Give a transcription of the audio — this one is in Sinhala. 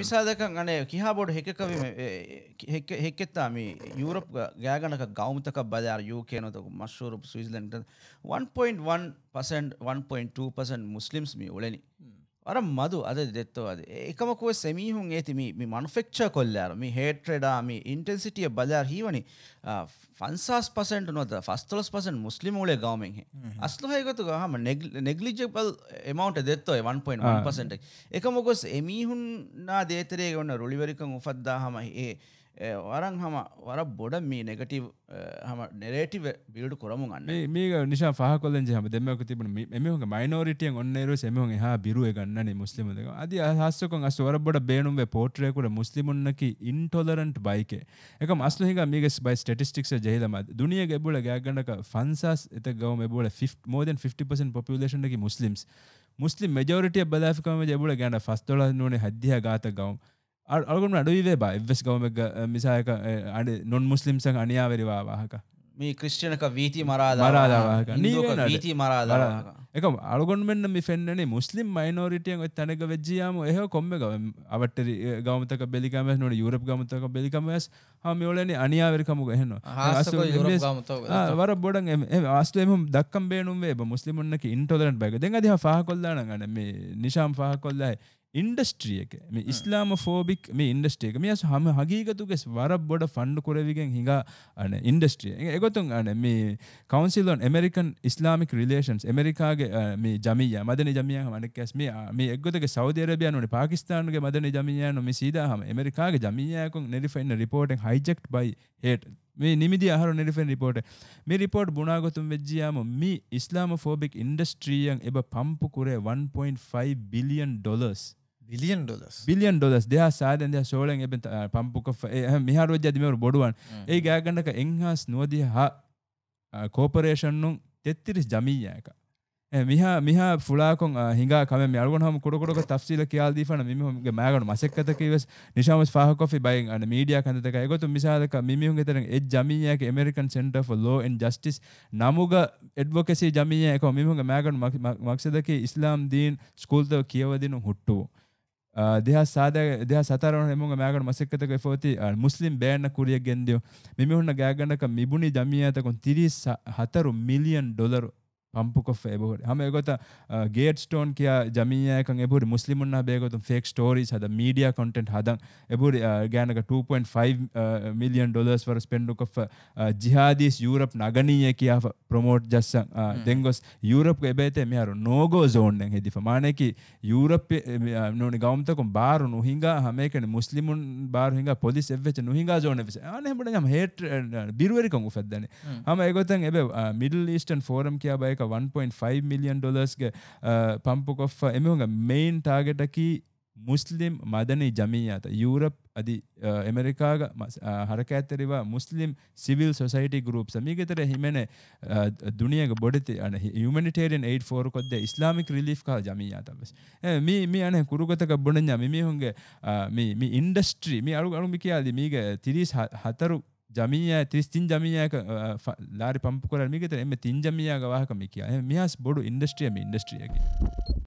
විසාදකන් අනේ කිහාබොඩ හෙකකවම හෙක්කෙත්තාම යුරප් ගෑගනක ගෞමතක බදා යුකයනතක මශ්වරුප ස්විස්ලන්ට 1.1 1.2 මුස්ලිම්ස් මේ ඔලනි අර මදු අද දෙත්තවද එකමකුව සෙමීහුන් ඒති මේ මනුෆෙක්ෂ කොල්ලයාර මේ හේට්‍රඩාම ඉන්ටෙන්සිටිය බලාර හිවනි ෆන්සාස් පසට නොද ෆස්තලස් පසන් මුස්ලිම් ූලේ ගවමෙන්හි අස්ලහයකතු හම නෙගලිජපල් එමවන්ට දෙත්තවයි 1.1 පසට එකමකොස් එමීහුන්නා දේතරේ ගන්න රුලිවරිකං උපද්දාහම ඒ වරන් හම වර බොඩ මේ නෙගටව හම නෙරේටිව බිල්ඩ කරමු ගන්න මේ නිසා පහකොල හම දෙමක තිබන මෙමක මයිනෝරිටිය ඔන්නේරු සෙමහ හා බිරුව ගන්න මුස්ලිමද අද හස්සක අස්වර බොඩ බේනුම්ේ පෝට්‍රයකුට මුස්ලිමුන්නකි ඉන්ටොලරන්ට් බයික එක මස්ලහික මේක බයි ටටිස්ටික්ස ජහිලම දුනිය ගැබුල ගෑගන්නක ෆන්සස් එත ගව බල මෝදන් 50 පොපිලේෂන්ගේ මුස්ලිම්ස් මුස්ලිම් මජෝරටිය බලාකම ජැබුල ගැන ෆස්තොල නොන හදිය ගාත ගවම් අල්ගුන් අඩුයිදේ බා එවස් ගොමක මිසායක අඩ නොන් මුස්ලිම්සන් අනියාවරිවා වාහක මේ ක්‍රෂ්ටනක වීති මරාද මරාදාවාහක නීති මරාදර එක අලගොන් මෙන්න මිෙන්න්නේ මුස්ලිම් මයිනෝරිටියන් ඔත් තැනක වෙද්ජයාම එහ කොම්ම ගම අට ගමතක බෙලිකම නොට යුරප ගමතක බෙලිකමස් හම යෝලන අනියාවරිකම ගහනවා වර බොඩ ආස්ටේම දක්කම් බේනුේ මුස්ලිමන්නක ඉන්ටෝදරට බැක දෙ හ පාහකොල්ලාන ගන මේ නිශාම් පාහකොල්ලායි ඉන්ඩස්ට්‍රියක මේ ඉස්ලාම ෆෝබික් මේ ඉන්ඩස්ටේක මේස හම හගීකතුගෙස් වර බොඩ ෆන්ඩ කොරවිගෙන් හිඟ අන ඉන්ඩස්ට්‍රිය එකගොතුන් අන මේ කවන්සිල්ලොන් එමරිකන් ඉස්ලාමික් රිලේෂන්ස් එමරිකාගේ මේ ජමිය මදන ජමිය මනකැස් මේ මේ එක්ගොතක සෞදරබයන පාකිස්ානගේ මදන ජමියයන මේ සීදහම එමරිකාගේ ජමියයකුන් නෙලිෆන්න රිපෝට හයිජෙක්් බයි හට මේ නිමිදි අහර නිරිෆෙන් රිපෝට මේ රිපෝට් බුණාගොතුන් වෙද්ජයාම මේ ඉස්ලාම ෆෝබික් ඉන්ඩස්ට්‍රියන් එබ පම්පු කුරේ 1.5 billion dollars billion dollars billion dollars deha saaden deha sholen eben pump ko mihar wajja dimeru boduwan ei gaagannaka enhas nuwadi ha corporation nun 33 jamiyaka මිහ මිහ ලාක හිග කම අලගන හම කොඩකොඩක තක්සිල කියයාල් දීපන මිහමගේ මෑගන මසක්කතකව නිශාම පාහකොෆි බයින් අන මීඩිය කඳතක එකතු මිසාදක මිහුන් තර එ ජමියක American centre law and justice නමුග එඩ්වොකසි ජමියක මිහුන් මෑගන මක්සදක ඉස්ලාම් දීන් ස්කූල්තව කියවදින හුට්ටුවෝ දෙහ සාද දෙහ සතරන එමුග මෑගන මසක්කතක ෆෝති මුස්ලිම් බෑන්න කුරිය ගෙන්දියෝ මෙමිහුන්න ගෑගන්නක මිබුණි ජමියතකොන් තිරිස් හතරු මිලියන් ඩොලරු ಅಂಪುಕೊಫ್ ಎಬಹುದು ಆಮೇಲೆ ಗೊತ್ತಾ ಗೇಟ್ ಸ್ಟೋನ್ ಕಿಯ ಜಮೀಯಾಕಂಗ್ ಎಬಹುದು ಮುಸ್ಲಿಮುನ್ನ ಬೇಗೊತ್ತು ಫೇಕ್ ಸ್ಟೋರೀಸ್ ಅದ ಮೀಡಿಯಾ ಕಂಟೆಂಟ್ ಹದಂ ಎಬಹುದು ಗ್ಯಾನಗ two point five million dollars ವರ ಸ್ಪೆಂಡ್ ಕೊಫ್ ಜಿಹಾದೀಸ್ ಯೂರಪ್ ನಗನೀಯ ಕಿಯ ಪ್ರಮೋಟ್ ಜಸ್ಸಂ ದೆಂಗೊಸ್ ಯೂರಪ್ ಎಬೈತೆ ಮಿಯಾರು ನೋಗೋ ಝೋನ್ ಡೆಂಗ್ ಹೆದಿಫ ಮಾನೆಕಿ ಯೂರಪ್ ನೋಡಿ ಗೌಮ್ತಕು ಬಾರು ನು ಹಿಂಗ ಹಮೇಕಣಿ ಮುಸ್ಲಿಮುನ್ ಬಾರು ಹಿಂಗ ಪೊಲೀಸ್ ಎವ್ವೆಚ ನು ಹಿಂಗ ಝೋನ್ ಎಫ್ ಆನೆ ಹೆಂಬಡ ನಮ್ ಹೇಟ್ ಬಿರುವರಿಕಂಗು ಫೆದ್ದಾನೆ ಆಮೇಲೆ ಗೊತ್ತಂಗ್ ಎಬೆ ಮಿಡಲ್ ಈಸ್ಟರ್ನ್ ಫೋರಂ ಕಿಯ ಬೈಕ್ එක 1.5 මිලියන් ඩොලස්ගේ පම්පකොෆ්ෆ එමහුඟ මේන් තාගටකි මුස්ලිම් මදනී ජමීයාත යුරප් අධි එමරිකාග හරක ඇත්තරිවා මුස්ලිම් සිවිල් සොසයිටි ගරුප් සමීගතර හිමන දුනියක බොඩති අන හමනිටේරෙන් 84 කොද ඉස්ලාමික රිලිෆ් කා ජමීයාතබස් මේ අන කුරුගතක බොඩඥා මිමිහුන්ගේ ඉන්ඩස්ට්‍රී මේ අරු අරුමි කියාද මීග තිරිස් හතරු ජමීය තිස්තින් ජමීයක ලාරි පම්පු කරමිගෙත එම තින් ජමියයා ගවාහකමි කිය මෙහස් බොඩු ඉන්ඩස්ට්‍රියම ඉන්ඩස්ට්‍රියකි.